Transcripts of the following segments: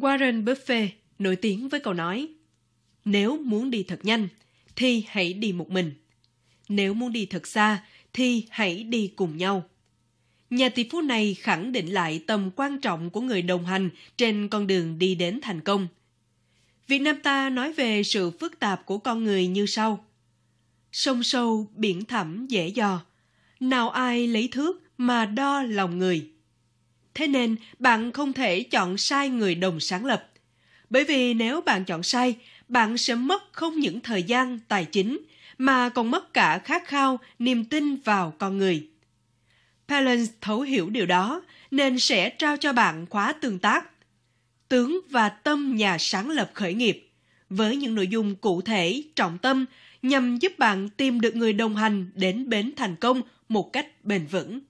Warren Buffett nổi tiếng với câu nói Nếu muốn đi thật nhanh, thì hãy đi một mình. Nếu muốn đi thật xa, thì hãy đi cùng nhau. Nhà tỷ phú này khẳng định lại tầm quan trọng của người đồng hành trên con đường đi đến thành công. Việt Nam ta nói về sự phức tạp của con người như sau. Sông sâu, biển thẳm, dễ dò. Nào ai lấy thước mà đo lòng người. Thế nên, bạn không thể chọn sai người đồng sáng lập. Bởi vì nếu bạn chọn sai, bạn sẽ mất không những thời gian, tài chính, mà còn mất cả khát khao, niềm tin vào con người. Palance thấu hiểu điều đó, nên sẽ trao cho bạn khóa tương tác Tướng và tâm nhà sáng lập khởi nghiệp với những nội dung cụ thể, trọng tâm nhằm giúp bạn tìm được người đồng hành đến bến thành công một cách bền vững.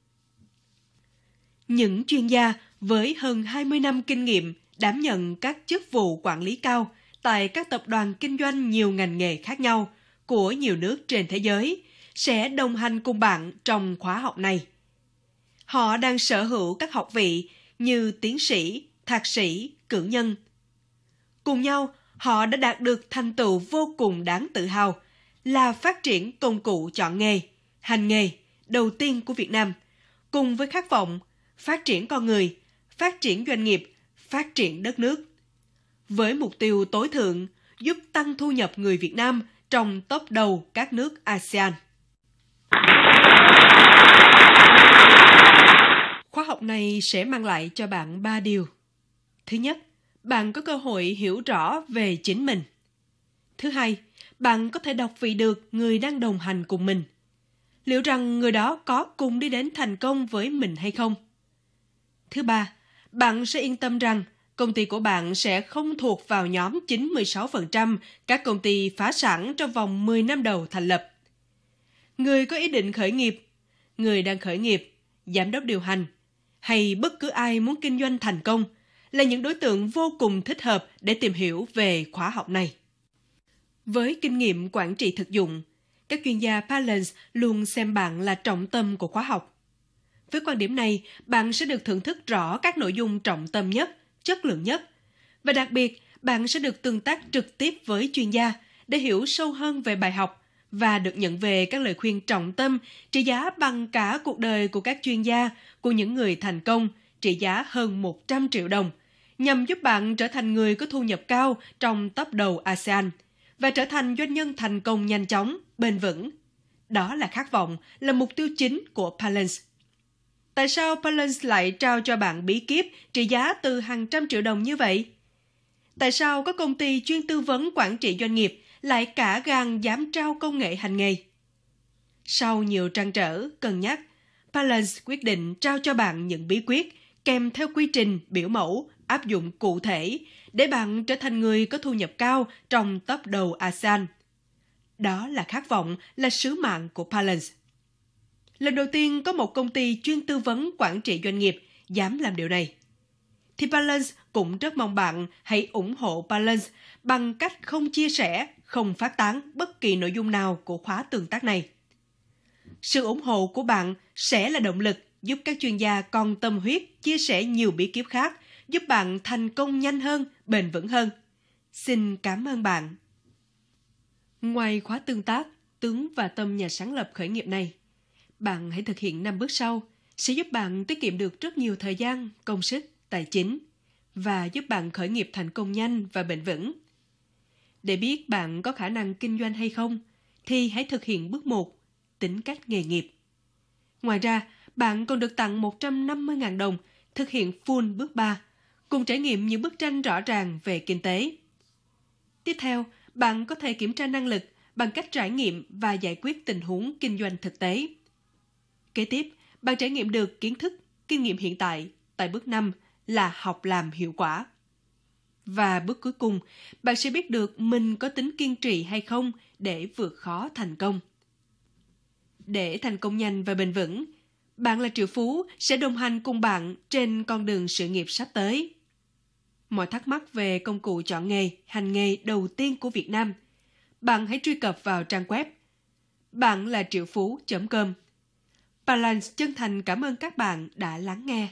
Những chuyên gia với hơn 20 năm kinh nghiệm đảm nhận các chức vụ quản lý cao tại các tập đoàn kinh doanh nhiều ngành nghề khác nhau của nhiều nước trên thế giới sẽ đồng hành cùng bạn trong khóa học này. Họ đang sở hữu các học vị như tiến sĩ, thạc sĩ, cử nhân. Cùng nhau, họ đã đạt được thành tựu vô cùng đáng tự hào là phát triển công cụ chọn nghề, hành nghề đầu tiên của Việt Nam, cùng với khát vọng phát triển con người, phát triển doanh nghiệp, phát triển đất nước. Với mục tiêu tối thượng giúp tăng thu nhập người Việt Nam trong top đầu các nước ASEAN. Khóa học này sẽ mang lại cho bạn 3 điều. Thứ nhất, bạn có cơ hội hiểu rõ về chính mình. Thứ hai, bạn có thể đọc vị được người đang đồng hành cùng mình. Liệu rằng người đó có cùng đi đến thành công với mình hay không? Thứ ba, bạn sẽ yên tâm rằng công ty của bạn sẽ không thuộc vào nhóm 96% các công ty phá sản trong vòng 10 năm đầu thành lập. Người có ý định khởi nghiệp, người đang khởi nghiệp, giám đốc điều hành hay bất cứ ai muốn kinh doanh thành công là những đối tượng vô cùng thích hợp để tìm hiểu về khóa học này. Với kinh nghiệm quản trị thực dụng, các chuyên gia Palance luôn xem bạn là trọng tâm của khóa học. Với quan điểm này, bạn sẽ được thưởng thức rõ các nội dung trọng tâm nhất, chất lượng nhất. Và đặc biệt, bạn sẽ được tương tác trực tiếp với chuyên gia để hiểu sâu hơn về bài học và được nhận về các lời khuyên trọng tâm trị giá bằng cả cuộc đời của các chuyên gia, của những người thành công, trị giá hơn 100 triệu đồng, nhằm giúp bạn trở thành người có thu nhập cao trong top đầu ASEAN và trở thành doanh nhân thành công nhanh chóng, bền vững. Đó là khát vọng, là mục tiêu chính của Palance Tại sao Palance lại trao cho bạn bí kíp trị giá từ hàng trăm triệu đồng như vậy? Tại sao có công ty chuyên tư vấn quản trị doanh nghiệp lại cả gan dám trao công nghệ hành nghề? Sau nhiều trăn trở, cân nhắc, Palance quyết định trao cho bạn những bí quyết kèm theo quy trình, biểu mẫu, áp dụng cụ thể để bạn trở thành người có thu nhập cao trong top đầu ASEAN. Đó là khát vọng, là sứ mạng của Palance. Lần đầu tiên có một công ty chuyên tư vấn quản trị doanh nghiệp dám làm điều này. Thì Balance cũng rất mong bạn hãy ủng hộ Balance bằng cách không chia sẻ, không phát tán bất kỳ nội dung nào của khóa tương tác này. Sự ủng hộ của bạn sẽ là động lực giúp các chuyên gia còn tâm huyết chia sẻ nhiều bí kíp khác, giúp bạn thành công nhanh hơn, bền vững hơn. Xin cảm ơn bạn. Ngoài khóa tương tác, Tướng và Tâm nhà sáng lập khởi nghiệp này, bạn hãy thực hiện 5 bước sau sẽ giúp bạn tiết kiệm được rất nhiều thời gian, công sức, tài chính và giúp bạn khởi nghiệp thành công nhanh và bền vững. Để biết bạn có khả năng kinh doanh hay không thì hãy thực hiện bước 1, tính cách nghề nghiệp. Ngoài ra, bạn còn được tặng 150.000 đồng thực hiện full bước 3, cùng trải nghiệm những bức tranh rõ ràng về kinh tế. Tiếp theo, bạn có thể kiểm tra năng lực bằng cách trải nghiệm và giải quyết tình huống kinh doanh thực tế. Kế tiếp, bạn trải nghiệm được kiến thức, kinh nghiệm hiện tại tại bước 5 là học làm hiệu quả. Và bước cuối cùng, bạn sẽ biết được mình có tính kiên trì hay không để vượt khó thành công. Để thành công nhanh và bền vững, bạn là triệu phú sẽ đồng hành cùng bạn trên con đường sự nghiệp sắp tới. Mọi thắc mắc về công cụ chọn nghề, hành nghề đầu tiên của Việt Nam, bạn hãy truy cập vào trang web bạn là triệu phú.com Balance chân thành cảm ơn các bạn đã lắng nghe.